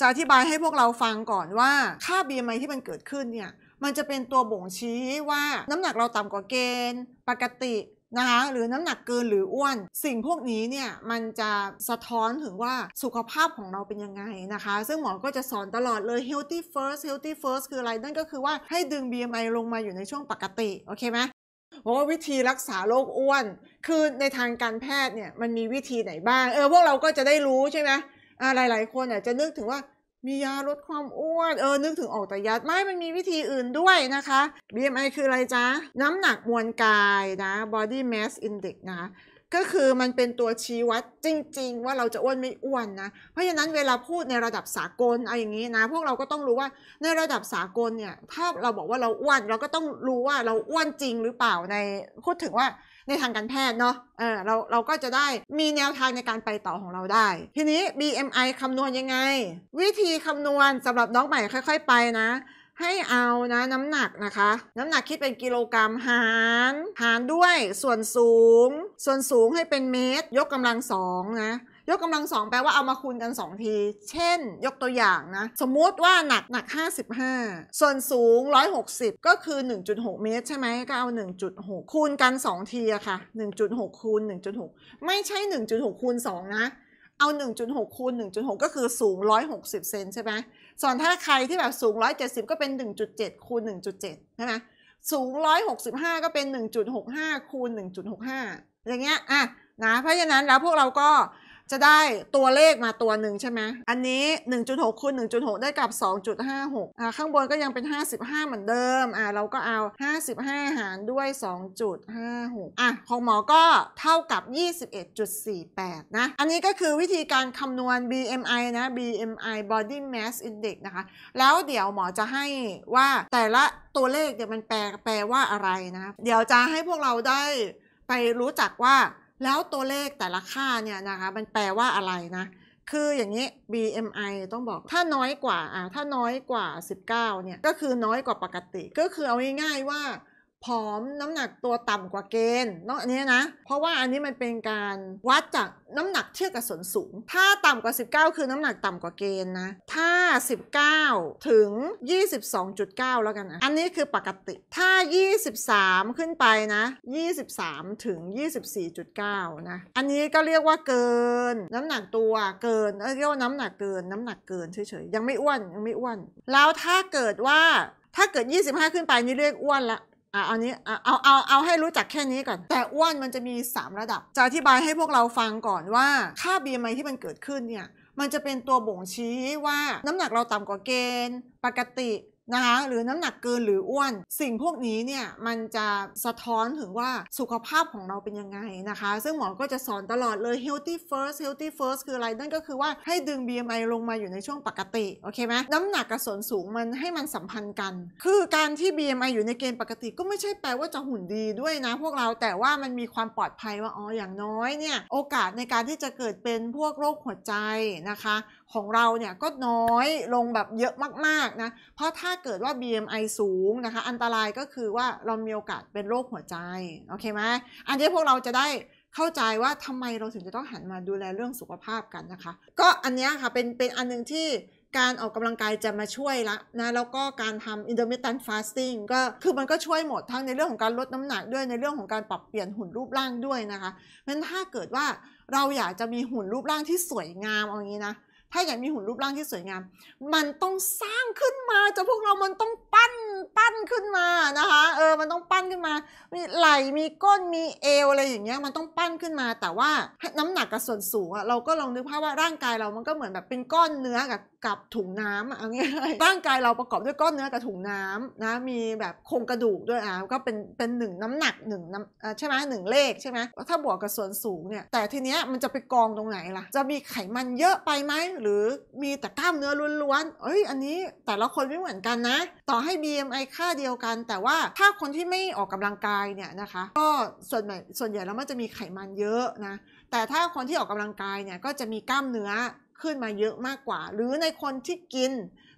จะอธิบายให้พวกเราฟังก่อนว่าค่า BMI ที่มันเกิดขึ้นเนี่ย มันจะเป็นตัวบ่งชี้ว่าน้ำหนักเราต่ำกว่าเกณฑ์ปกตินะคะหรือน้ำหนักเกินหรืออ้วน สิ่งพวกนี้เนี่ย มันจะสะท้อนถึงว่าสุขภาพของเราเป็นยังไงนะคะ ซึ่งหมอก็จะสอนตลอดเลย healthy first healthy first คืออะไร นั่นก็คือว่าให้ดึง BMI ลงมาอยู่ในช่วงปกติ โอเคไหมเพราะว่าวิธีรักษาโรคอ้วนคือในทางการแพทย์เนี่ยมันมีวิธีไหนบ้างเออพวกเราก็จะได้รู้ใช่ไหมอะไาหลายๆคนเนี่ยจะนึกถึงว่ามียาลดความอ้วนเออนึกถึงออกแต่ยัดไม่ มันมีวิธีอื่นด้วยนะคะ BMI คืออะไรจ๊ะน้ำหนักมวลกายนะ body mass index นะคะก็คือมันเป็นตัวชี้วัดจริงๆ ว่าเราจะอ้วนไม่อ้วนนะเพราะฉะนั้นเวลาพูดในระดับสากลเอาอย่างนี้นะพวกเราก็ต้องรู้ว่าในระดับสากลเนี่ยถ้าเราบอกว่าเราอ้วน เราก็ต้องรู้ว่าเราอ้วนจริงหรือเปล่าในพูดถึงว่าในทางการแพทย์เนาะ เออเราเราก็จะได้มีแนวทางในการไปต่อของเราได้ ทีนี้ BMI คำนวณยังไง วิธีคำนวณสำหรับน้องใหม่ค่อยๆไปนะ ให้เอานะ น้ำหนักนะคะ น้ำหนักคิดเป็นกิโลกรรัมหาร หารด้วยส่วนสูง ส่วนสูงให้เป็นเมตร ยกกำลังสองนะยกกำลังสองแปลว่าเอามาคูณกัน2 ที เช่นยกตัวอย่างนะ สมมุติว่าหนักหนัก 55 ส่วนสูง 160 ก็คือ 1.6 เมตร ใช่ไหมก็เอา1.6 คูณกัน 2 ทีอะค่ะ1.6คูณ1.6 ไม่ใช่ 1.6คูณ2นะ เอา 1.6คูณ1.6 ก็คือสูง160เซนใช่ไหมส่วนถ้าใครที่แบบสูง 170 ก็เป็น 1.7คูณ1.7ใช่ไหมสูง 165 ก็เป็น 1.65คูณ1.65อย่างเงี้ยอ่ะนะเพราะฉะนั้นแล้วพวกเราก็จะได้ตัวเลขมาตัวหนึ่งใช่ไหม อันนี้ 1.6คูณ1.6 ได้กับ 2.56อ่าข้างบนก็ยังเป็น 55 เหมือนเดิม อ่าเราก็เอา 55 หารด้วย 2.56อ่ะของหมอก็เท่ากับ 21.48 นะ อันนี้ก็คือวิธีการคำนวณ BMI นะ BMI Body Mass Index นะคะ แล้วเดี๋ยวหมอจะให้ว่าแต่ละตัวเลขเดี๋ยวมันแปลแปลว่าอะไรนะ เดี๋ยวจะให้พวกเราได้ไปรู้จักว่าแล้วตัวเลขแต่ละค่าเนี่ยนะคะ มันแปลว่าอะไรนะ คืออย่างนี้ BMI ต้องบอก ถ้าน้อยกว่าอ่าถ้าน้อยกว่า 19 เนี่ย ก็คือน้อยกว่าปกติ ก็คือเอาง่ายๆว่าผอมน้ำหนักตัวต่ำกว่าเกณฑ์เนาะอันนี้นะเพราะว่าอันนี้มันเป็นการวัดจากน้ำหนักเทียบกับส่วนสูง ถ้าต่ำกว่า 19 คือน้ำหนักต่ำกว่าเกณฑ์นะถ้า19ถึง22.9 แล้วกันนะอันนี้คือปกติถ้า 23 ขึ้นไปนะ 23 ถึง 24.9นะอันนี้ก็เรียกว่าเกินน้ำหนักตัวเกินเรียกว่าน้ำหนักเกิน น้ำหนักเกินเฉยๆยังไม่อ้วนยังไม่อ้วนแล้วถ้าเกิดว่าถ้าเกิด 25 ขึ้นไปนี่เรียกอ้วนละอ่ะอันนี้เอา เอา เอาให้รู้จักแค่นี้ก่อน แต่อ้วนมันจะมี 3 ระดับ จะอธิบายให้พวกเราฟังก่อนว่าค่า BMI ที่มันเกิดขึ้นเนี่ย มันจะเป็นตัวบ่งชี้ว่าน้ำหนักเราต่ำกว่าเกณฑ์ ปกตินะคะหรือน้ำหนักเกินหรืออ้วน สิ่งพวกนี้เนี่ย มันจะสะท้อนถึงว่าสุขภาพของเราเป็นยังไงนะคะ ซึ่งหมอก็จะสอนตลอดเลย healthy first healthy first คืออะไร นั่นก็คือว่าให้ดึง BMI ลงมาอยู่ในช่วงปกติ โอเคไหมน้ำหนักกับส่วนสูงมันให้มันสัมพันธ์กัน คือการที่ BMI อยู่ในเกณฑ์ปกติก็ไม่ใช่แปลว่าจะหุ่นดีด้วยนะพวกเราแต่ว่ามันมีความปลอดภัยว่าอ๋ออย่างน้อยเนี่ยโอกาสในการที่จะเกิดเป็นพวกโรคหัวใจนะคะของเราเนี่ยก็น้อยลงแบบเยอะมากๆนะ เพราะถ้าเกิดว่า BMI สูงนะคะอันตรายก็คือว่าเรามีโอกาสเป็นโรคหัวใจโอเคไหมอันนี้พวกเราจะได้เข้าใจว่าทำไมเราถึงจะต้องหันมาดูแลเรื่องสุขภาพกันนะคะ ก็อันนี้ค่ะเป็นเป็นอันนึงที่การออกกำลังกายจะมาช่วยละนะแล้วก็การทำ intermittent fasting ก็คือมันก็ช่วยหมดทั้งในเรื่องของการลดน้ำหนักด้วยในเรื่องของการปรับเปลี่ยนหุ่นรูปร่างด้วยนะคะเพราะฉะนั้นถ้าเกิดว่าเราอยากจะมีหุ่นรูปร่างที่สวยงามเอางี้นะถ้าอยากมีหุ่นรูปร่างที่สวยงาม มันต้องสร้างขึ้นมา จะพวกเรา มันต้องปั้น ปั้นขึ้นมานะคะ เออ มันต้องปั้นขึ้นมา มีไหลมีก้น มีเอวอะไรอย่างเงี้ย มันต้องปั้นขึ้นมา แต่ว่าน้ำหนักกับส่วนสูงอะเราก็ลองนึกภาพว่าร่างกายเรามันก็เหมือนแบบเป็นก้อนเนื้อกับกับถุงน้ำอะเอาง่ายร่างกายเราประกอบด้วยก้อนเนื้อกับถุงน้ำนะ มีแบบโครงกระดูกด้วยอ่ะ ก็เป็นเป็นหนึ่งน้ำหนักหนึ่งน้ำใช่ไหมหนึ่งเลขใช่ไหม ถ้าบวกกับส่วนสูงเนี่ย แต่ทีเนี้ยมันจะไปกองตรงไหนล่ะ จะมีไขมันเยอะไปไหมหรือมีแต่กล้ามเนื้อล้วนๆเอ้ยอันนี้แต่ละคนไม่เหมือนกันนะ ต่อให้ BMI ค่าเดียวกันแต่ว่าถ้าคนที่ไม่ออกกำลังกายเนี่ยนะคะ ก็ส่วนใหญ่ส่วนใหญ่แล้วมันจะมีไขมันเยอะนะ แต่ถ้าคนที่ออกกำลังกายเนี่ยก็จะมีกล้ามเนื้อขึ้นมาเยอะมากกว่า หรือในคนที่กิน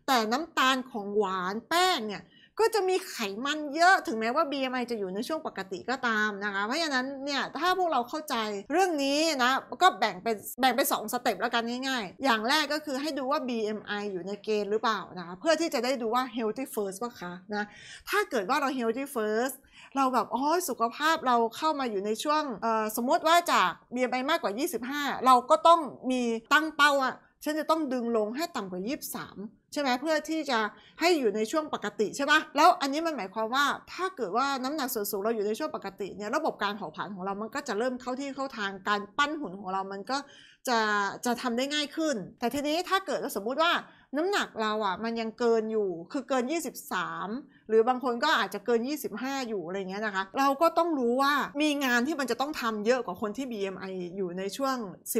แต่น้ำตาลของหวานแป้งเนี่ยก็จะมีไขมันเยอะถึงแม้ว่า BMI จะอยู่ในช่วงปกติก็ตามนะคะเพราะฉะนั้นเนี่ยถ้าพวกเราเข้าใจเรื่องนี้นะก็แบ่งเป็นแบ่งเป็นสองสเต็ปแล้วกันง่ายๆ อย่างแรกก็คือให้ดูว่า BMI อยู่ในเกณฑ์หรือเปล่านะคะเพื่อที่จะได้ดูว่า healthy first ป่ะคะนะถ้าเกิดว่าเรา healthy first เราแบบอ๋อสุขภาพเราเข้ามาอยู่ในช่วงสมมติว่าจาก BMI มากกว่า 25 เราก็ต้องมีตั้งเป้าอะฉันจะต้องดึงลงให้ต่ำกว่า 23ใช่ไหมเพื่อที่จะให้อยู่ในช่วงปกติใช่ปะแล้วอันนี้มันหมายความว่าถ้าเกิดว่าน้ำหนักส่วนสูงเราอยู่ในช่วงปกติเนี่ยระบบการเผาผลาญของเรามันก็จะเริ่มเข้าที่เข้าทางการปั้นหุ่นของเรามันก็จะจะทำได้ง่ายขึ้น แต่ทีนี้ถ้าเกิดสมมุติว่าน้ำหนักเราอะ่ะมันยังเกินอยู่ คือเกิน 23 หรือบางคนก็อาจจะเกิน 25 อยู่อะไรเงี้ยนะคะ เราก็ต้องรู้ว่ามีงานที่มันจะต้องทำเยอะกว่าคนที่ BMI อยู่ในช่วง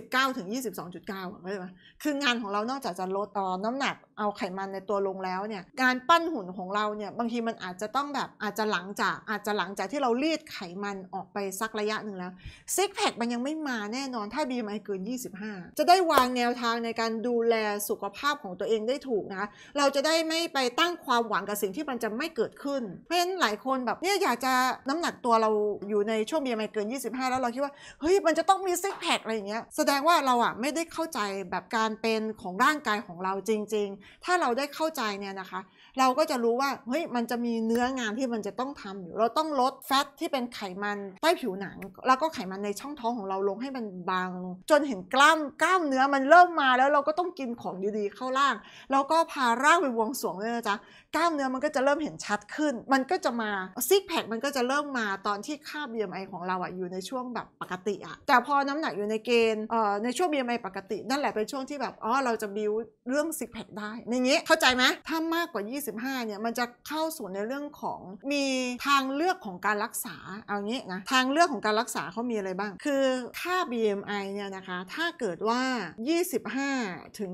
19 ถึง 22.9เข้าใจไหมคืองานของเรานอกจากจะลด่อน้ำหนักเอาไขมันในตัวลงแล้วเนี่ยการปั้นหุ่นของเราเนี่ยบางทีมันอาจจะต้องแบบ อาจจะหลังจากอาจจะหลังจากที่เรารีดไขมันออกไปสักระยะหนึ่งแล้วซิกแพคมันยังไม่มาแน่นอนถ้า BMI เกิน25 25จะได้วางแนวทางในการดูแลสุขภาพของตัวเองได้ถูกนะคะเราจะได้ไม่ไปตั้งความหวังกับสิ่งที่มันจะไม่เกิดขึ้น เพราะฉะนั้นหลายคนแบบเนี่ยอยากจะน้ำหนักตัวเราอยู่ในช่วงเบียร์ไม่เกิน 25 แล้วเราคิดว่าเฮ้ยมันจะต้องมีซิกแพคอะไรอย่างเงี้ยแสดงว่าเราอ่ะไม่ได้เข้าใจแบบการเป็นของร่างกายของเราจริง ๆ ถ้าเราได้เข้าใจเนี่ยนะคะเราก็จะรู้ว่าเฮ้ยมันจะมีเนื้องานที่มันจะต้องทำอยู่เราต้องลดแฟตที่เป็นไขมัน ใต้ผิวหนัง แล้วก็ไขมันในช่องท้องของเราลงให้มันบางลงจนเห็นกล้ามกล้ามเนื้อมันเริ่มมาแล้วเราก็ต้องกินของดีๆเข้าร่าง แล้วก็พาร่างไปวงสวงเลยนะจ๊ะกล้ามเนื้อมันก็จะเริ่มเห็นชัดขึ้น มันก็จะมาซิกแพคมันก็จะเริ่มมาตอนที่ค่า BMI ของเราอะอยู่ในช่วงแบบปกติอะแต่พอน้ำหนักอยู่ในเกณฑ์เอ่อในช่วง BMI ปกตินั่นแหละเป็นช่วงที่แบบอ๋อเราจะบิวเรื่องซิกแพคได้ในนงี้เข้าใจไหมถ้ามากกว่า20 25เนี่ยมันจะเข้าสู่ในเรื่องของมีทางเลือกของการรักษาเอางี้นะทางเลือกของการรักษาเขามีอะไรบ้าง คือค่า BMI เนี่ยนะคะถ้าเกิดว่า 25 ถึง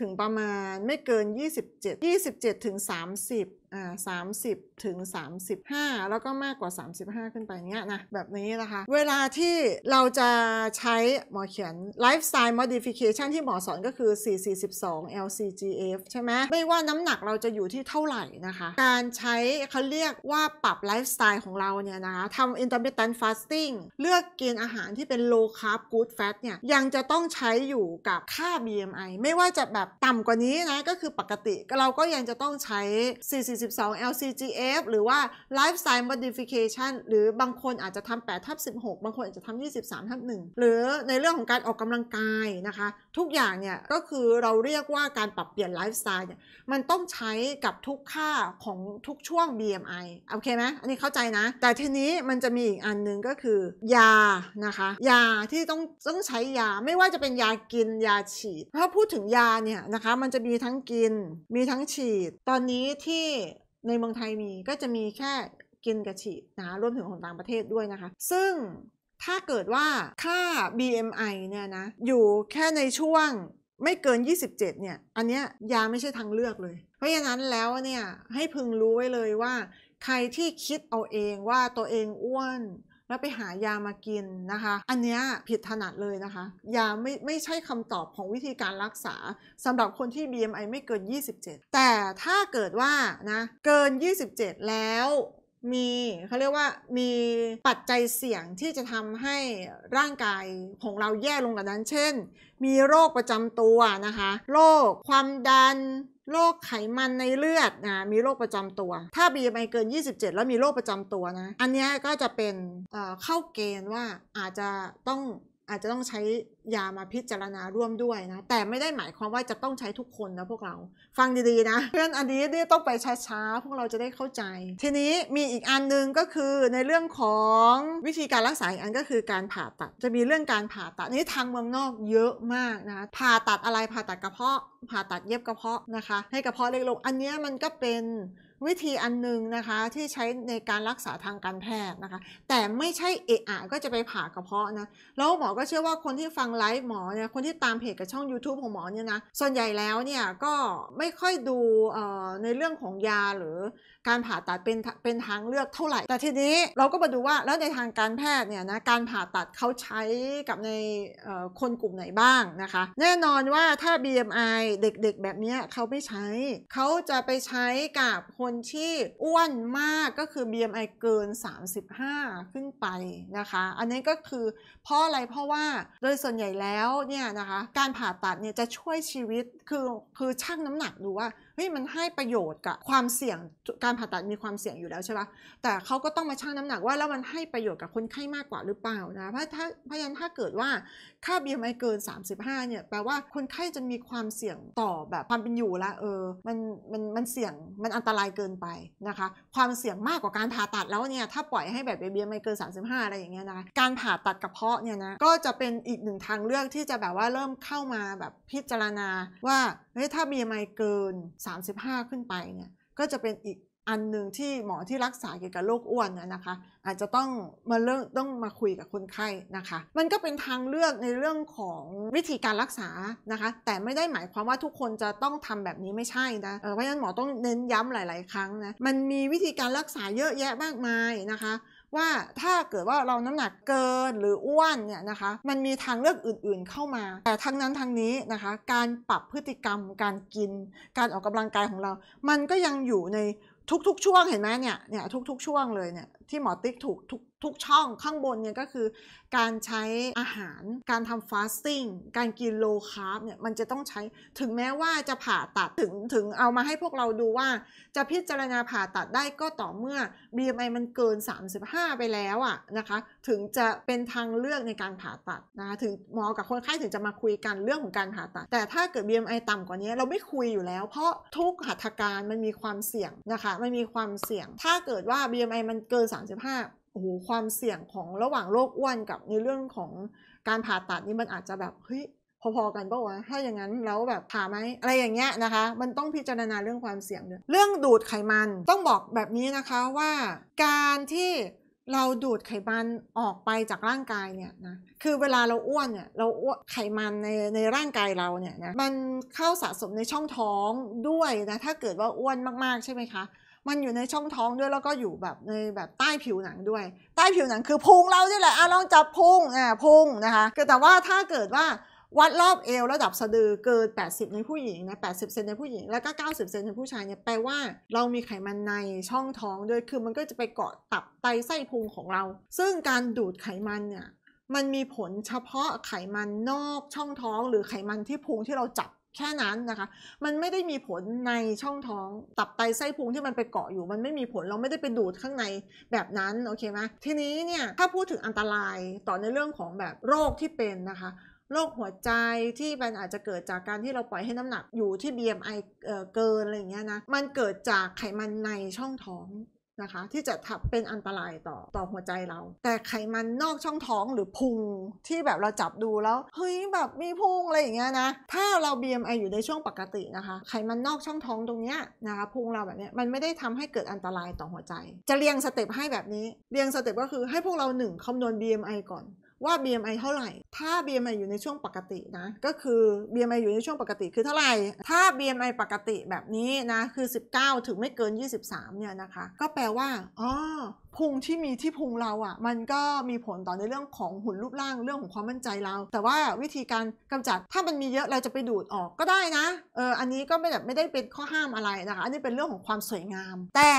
ถึงประมาณไม่เกิน 27 27 ถึง 30อ่าสามสิบถึงสามสิบห้าแล้วก็มากกว่าสสามิบห้าขึ้นไปเนี้ยนะแบบนี้นะคะ เวลาที่เราจะใช้ หมอเขียนไลฟ์สไตล์มอดิฟิเคชันที่หมอสอนก็คือ 442 LCGF ใช่ไหมไม่ว่าน้ำหนักเราจะอยู่ที่เท่าไหร่นะคะ การใช้เขาเรียกว่าปรับไลฟ์สไตล์ของเราเนี่ยนะคะทำ intermittent fasting เลือกกินอาหารที่เป็น low carb good fat เนี่ย ยังจะต้องใช้อยู่กับค่า BMI ไม่ว่าจะแบบต่ำกว่านี้นะ ก็คือปกติเราก็ยังจะต้องใช้ 4 42 LCGF หรือว่า lifestyle modification หรือบางคนอาจจะทำ8ทับ16 บางคนอาจจะทำ23 ทับ1หรือในเรื่องของการออกกำลังกายนะคะ ทุกอย่างเนี่ยก็คือเราเรียกว่าการปรับเปลี่ยนไลฟ์สไตล์เนี่ย มันต้องใช้กับทุกค่าของทุกช่วง BMI โอเคไหม อันนี้เข้าใจนะ แต่ทีนี้มันจะมีอีกอันหนึ่งก็คือ ยานะคะ ยาที่ต้องต้องใช้ยา ไม่ว่าจะเป็นยากิน ยาฉีดถ้าพูดถึงยาเนี่ยนะคะ มันจะมีทั้งกิน มีทั้งฉีด ตอนนี้ที่ในเมืองไทยมีก็จะมีแค่กินกับฉีดนะรวมถึงของต่างประเทศด้วยนะคะ ซึ่งถ้าเกิดว่าค่า BMI เนี่ยนะอยู่แค่ในช่วงไม่เกิน 27 เนี่ย อันนี้ยาไม่ใช่ทางเลือกเลย เพราะฉะนั้นแล้วเนี่ยให้พึงรู้ไว้เลยว่า ใครที่คิดเอาเองว่าตัวเองอ้วนแล้วไปหายามากินนะคะ อันนี้ผิดถนัดเลยนะคะ ยาไม่ไม่ใช่คำตอบของวิธีการรักษาสำหรับคนที่ BMI ไม่เกิน 27 แต่ถ้าเกิดว่านะเกิน 27 แล้วมีเขาเรียกว่ามีปัจจัยเสี่ยงที่จะทำให้ร่างกายของเราแย่ลงกว่านั้น เช่น มีโรคประจำตัวนะคะ โรคความดันโรคไขมันในเลือดนะมีโรคประจำตัว ถ้า BMI เกิน 27 แล้วมีโรคประจำตัวนะ อันนี้ก็จะเป็นเข้าเกณฑ์ว่าอาจจะต้องอาจจะต้องใช้ยามาพิจารณาร่วมด้วยนะแต่ไม่ได้หมายความว่าจะต้องใช้ทุกคนนะพวกเราฟังดี ๆ นะ เพื่อนอันนี้ต้องไปช้าๆพวกเราจะได้เข้าใจ ทีนี้มีอีกอันนึง ก็คือในเรื่องของวิธีการรักษาอีกอันก็คือ การผ่าตัด จะมีเรื่องการผ่าตัดนี่ทางเมืองนอกเยอะมากนะผ่าตัดอะไรผ่าตัดกระเพาะ ผ่าตัดเย็บกระเพาะนะคะให้กระเพาะเล็กลงอันนี้มันก็เป็นวิธีอันนึงนะคะที่ใช้ในการรักษาทางการแพทย์นะคะแต่ไม่ใช่เอะอะก็จะไปผ่ากระเพาะนะแล้วหมอก็เชื่อว่าคนที่ฟังไลฟ์หมอเนี่ยคนที่ตามเพจกับช่อง YouTube ของหมอเนี่ยนะส่วนใหญ่แล้วเนี่ยก็ไม่ค่อยดูในเรื่องของยาหรือการผ่าตัดเป็นเป็นทางเลือกเท่าไหร่ แต่ทีนี้เราก็มาดูว่าแล้วในทางการแพทย์เนี่ยนะการผ่าตัดเขาใช้กับในคนกลุ่มไหนบ้างนะคะ แน่นอนว่าถ้า BMI เด็กๆ แบบนี้เขาไม่ใช้เขาจะไปใช้กับคนคนที่อ้วนมากก็คือ BMI เกิน 35 ขึ้นไปนะคะ อันนี้ก็คือเพราะอะไรเพราะว่าโดยส่วนใหญ่แล้วเนี่ยนะคะการผ่าตัดเนี่ยจะช่วยชีวิตคือคือชั่งน้ำหนักดูว่าเฮ้ยมันให้ประโยชน์กับความเสี่ยงการผ่าตัดมีความเสี่ยงอยู่แล้วใช่ปะแต่เขาก็ต้องมาชั่งน้ำหนักว่าแล้วมันให้ประโยชน์กับคนไข้มากกว่าหรือเปล่านะเพราะถ้าเพราะฉะนั้นถ้าเกิดว่าค่า BMI เกิน35เนี่ยแปลว่าคนไข้จะมีความเสี่ยงต่อแบบความเป็นอยู่ละเออมันมันมันเสี่ยงมันอันตรายเกินไปนะคะความเสี่ยงมากกว่าการผ่าตัดแล้วเนี่ยถ้าปล่อยให้แบบเบบียไม่เกิน35 อะไรอย่างเงี้ยนะะการผ่าตัดกระเพาะเนี่ยนะก็จะเป็นอีกหนึ่งทางเลือกที่จะแบบว่าเริ่มเข้ามาแบบพิจารณาว่าเฮ้ยถ้าไม่เกิน35 ขึ้นไปเนี่ยก็จะเป็นอีกอันหนึ่งที่หมอที่รักษาเกี่ยวกับโรคอ้วนนะคะ อาจจะต้องมาเริ่มต้องมาคุยกับคนไข้นะคะ มันก็เป็นทางเลือกในเรื่องของวิธีการรักษานะคะ แต่ไม่ได้หมายความว่าทุกคนจะต้องทำแบบนี้ไม่ใช่นะเพราะฉะนั้นหมอต้องเน้นย้ำหลาย ๆ ครั้งนะมันมีวิธีการรักษาเยอะแยะมากมายนะคะ ว่าถ้าเกิดว่าเราน้ำหนักเกินหรืออ้วนเนี่ยนะคะมันมีทางเลือกอื่น ๆ เข้ามา แต่ทั้งนั้นทางนี้นะคะการปรับพฤติกรรมการกิน การออกกำลังกายของเรา มันก็ยังอยู่ในทุกๆ ช่วงเห็นไหมเนี่ย เนี่ย ทุกๆ ช่วงเลยเนี่ยที่หมอติ๊กถูกทุกทุกช่องข้างบนเนี่ยก็คือการใช้อาหารการทำฟาสติ้งการกินโลคาร์บเนี่ยมันจะต้องใช้ถึงแม้ว่าจะผ่าตัดถึงถึงเอามาให้พวกเราดูว่าจะพิจารณาผ่าตัดได้ก็ต่อเมื่อ BMI มันเกิน 35 ไปแล้วอะนะคะถึงจะเป็นทางเลือกในการผ่าตัดนะคะถึงหมอกับคนไข้ถึงจะมาคุยกันเรื่องของการผ่าตัด แต่ถ้าเกิด BMI ต่ำกว่านี้เราไม่คุยอยู่แล้วเพราะทุกหัตถการมันมีความเสี่ยงนะคะมันมีความเสี่ยง ถ้าเกิดว่า BMI มันเกิน35โอ้โห ความเสี่ยงของระหว่างโรคอ้วนกับในเรื่องของการผ่าตัดนี่มันอาจจะแบบเฮ้ยพอๆกันปะวะ ถ้าอย่างนั้นแล้วแบบผ่าไหมอะไรอย่างเงี้ยนะคะ มันต้องพิจารณาเรื่องความเสี่ยงด้วย เรื่องดูดไขมันต้องบอกแบบนี้นะคะว่า การที่เราดูดไขมันออกไปจากร่างกายเนี่ยนะ คือเวลาเราอ้วนเนี่ยเราอ้วนไขมันในในร่างกายเราเนี่ยนะ มันเข้าสะสมในช่องท้องด้วยนะ ถ้าเกิดว่าอ้วนมากๆใช่ไหมคะมันอยู่ในช่องท้องด้วยแล้วก็อยู่แบบในแบบใต้ผิวหนังด้วยใต้ผิวหนังคือพุงเราด้วยแหละอ่ะลองจับพุงอ่ะพุงนะคะแต่ว่าถ้าเกิดว่าวัดรอบเอวระดับสะดือเกิน80 ในผู้หญิงนะ 80 เซนในผู้หญิง แล้วก็ 90 เซนในผู้ชายเนี่ยแปลว่าเรามีไขมันในช่องท้องด้วย คือมันก็จะไปเกาะตับไตไส้พุงของเรา ซึ่งการดูดไขมันเนี่ยมันมีผลเฉพาะไขมันนอกช่องท้อง หรือไขมันที่พุงที่เราจับแค่นั้นนะคะ มันไม่ได้มีผลในช่องท้องตับไตไส้พุงที่มันไปเกาะอยู่ มันไม่มีผลเราไม่ได้ไปดูดข้างในแบบนั้นโอเคไหมทีนี้เนี่ยถ้าพูดถึงอันตรายต่อในเรื่องของแบบโรคที่เป็นนะคะโรคหัวใจที่มันอาจจะเกิดจากการที่เราปล่อยให้น้ำหนักอยู่ที่ BMI เกินอะไรอย่างเงี้ยนะมันเกิดจากไขมันในช่องท้องนะคะที่จะทับเป็นอันตรายต่อต่อหัวใจเรา แต่ไขมันนอกช่องท้องหรือพุงที่แบบเราจับดูแล้วเฮ้ยแบบมีพุงอะไรอย่างเงี้ยนะ ถ้าเรา BMI อยู่ในช่วงปกตินะคะไขมันนอกช่องท้องตรงเนี้ยนะคะพุงเราแบบเนี้ยมันไม่ได้ทำให้เกิดอันตรายต่อหัวใจ จะเรียงสเต็ปให้แบบนี้ เรียงสเต็ปก็คือให้พวกเราหนึ่งคำนวณ BMI ก่อนว่า BMI เท่าไหร่ ถ้า BMI อยู่ในช่วงปกตินะ ก็คือ BMI อยู่ในช่วงปกติ คือเท่าไหร่ ถ้า BMI ปกติแบบนี้นะ คือ 19 ถึงไม่เกิน 23 เนี่ยนะคะ ก็แปลว่า อ๋อพุงที่มีที่พุงเราอะ่ะ มันก็มีผลต่อในเรื่องของหุ่นรูปร่างเรื่องของความมั่นใจเรา แต่ว่าวิธีการกำจัดถ้ามันมีเยอะเราจะไปดูดออกก็ได้นะเอออันนี้ก็ไม่แบบไม่ได้เป็นข้อห้ามอะไรนะคะอันนี้เป็นเรื่องของความสวยงาม แต่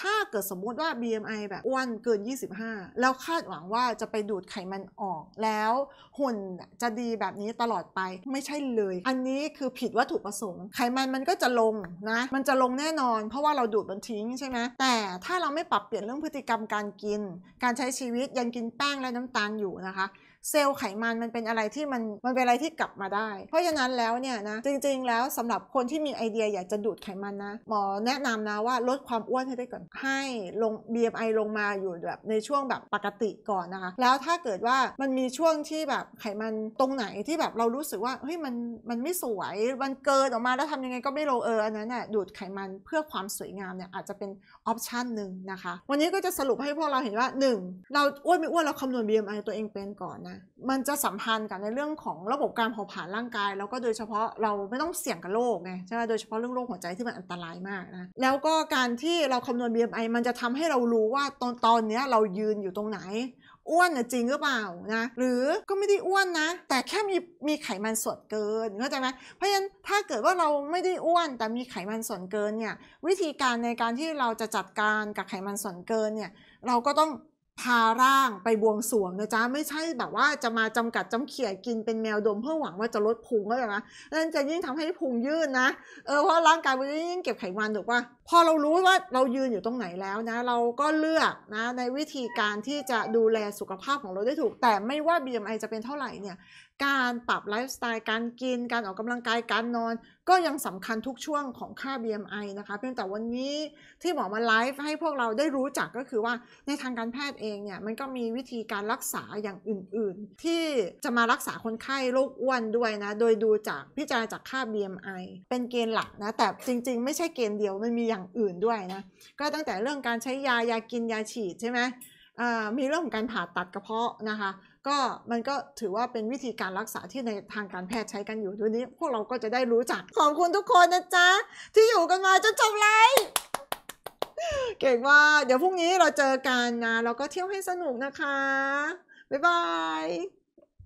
ถ้าเกิดสมมุติว่า BMI แบบอ้วนเกิน 25 แล้วคาดหวังว่าจะไปดูดไขมันออกแล้วหุ่นจะดีแบบนี้ตลอดไปไม่ใช่เลย อันนี้คือผิดวัตถุประสงค์ไขมันมันก็จะลงนะ มันจะลงแน่นอนเพราะว่าเราดูดมันทิ้งใช่ไหมแต่ถ้าเราไม่ปรับเปลี่ยนเรื่องพฤติกรรมรมการกิน การใช้ชีวิตยังกินแป้งและน้ำตาลอยู่นะคะเซลล์ไขมันมันเป็นอะไรที่มันมันเป็นอะไรที่กลับมาได้ เพราะฉะนั้นแล้วเนี่ย นะ จริงๆ แล้วสำหรับคนที่มีไอเดียอยากจะดูดไขมันนะหมอแนะนำนะ ว่าลดความอ้วนให้ได้ก่อนให้ลง BMI ลงมาอยู่แบบในช่วงแบบปกติก่อนนะคะแล้วถ้าเกิดว่ามันมีช่วงที่แบบไขมันตรงไหนที่แบบเรารู้สึกว่าเฮ้ยมันมันไม่สวยมันเกินออกมาแล้วทำยังไงก็ไม่ลงเอออันนั้นน่ะดูดไขมันเพื่อความสวยงามเนี่ยอาจจะเป็นออปชันหนึ่งนะคะวันนี้ก็จะสรุปให้พวกเราเห็นว่า 1เราอ้วนไม่อ้วนเราคำนวณ BMI ตัวเองเป็นก่อนนะมันจะสัมพันธ์กับในเรื่องของระบบการเผาผลาญร่างกาย แล้วก็โดยเฉพาะเราไม่ต้องเสี่ยงกับโรคไงใช่ไหมโดยเฉพาะเรื่องโรคหัวใจที่มันอันตรายมากนะแล้วก็การที่เราคำนวณ BMI มันจะทำให้เรารู้ว่าตอนตอนนี้เรายืนอยู่ตรงไหนอ้วนจริงหรือเปล่านะหรือก็ไม่ได้อ้วนนะ แต่แค่มีมีไขมันส่วนเกินเข้าใจไหมเพราะฉะนั้นถ้าเกิดว่าเราไม่ได้อ้วนแต่มีไขมันส่วนเกินเนี่ยวิธีการในการที่เราจะจัดการกับไขมันส่วนเกินเนี่ยเราก็ต้องพาร่างไปบวงสวงนะจ๊ะ ไม่ใช่แบบว่าจะมาจำกัดจำเขี่ยกินเป็นแมวดมเพื่อหวังว่าจะลดพุงก็นั้นนั่นจะยิ่งทำให้พุงยืดนนะ เออเพราะร่างกายมันยิ่งเก็บไขมันถูกปะพอเรารู้ว่าเรายืนอยู่ตรงไหนแล้วนะ เราก็เลือกนะในวิธีการที่จะดูแลสุขภาพของเราได้ถูก แต่ไม่ว่า BMI จะเป็นเท่าไหร่เนี่ยการปรับไลฟ์สไตล์ การกิน การออกกำลังกายการนอน ก็ยังสำคัญทุกช่วงของค่า BMI นะคะ เพียงแต่วันนี้ที่หมอมาไลฟ์ให้พวกเราได้รู้จักก็คือว่าในทางการแพทย์เองเนี่ยมันก็มีวิธีการรักษาอย่างอื่นๆ ที่จะมารักษาคนไข้โรคอ้วนด้วยนะ โดยดูจากพิจารณาจากค่า BMI เป็นเกณฑ์หลักนะแต่จริงๆ ไม่ใช่เกณฑ์เดียวมันมีอย่างอื่นด้วยนะก็ตั้งแต่เรื่องการใช้ยายากินยาฉีดใช่ไหมมีเรื่องของการผ่าตัดกระเพาะนะคะก็มันก็ถือว่าเป็นวิธีการรักษาที่ในทางการแพทย์ใช้กันอยู่ด้วยนี้ พวกเราก็จะได้รู้จักขอบคุณทุกคนนะจ๊ะ ที่อยู่กันมาจนจบไลยเก่งว่าเดี๋ยวพรุ่งนี้เราเจอกันนะเราก็เที่ยวให้สนุกนะคะ บ๊ายบาย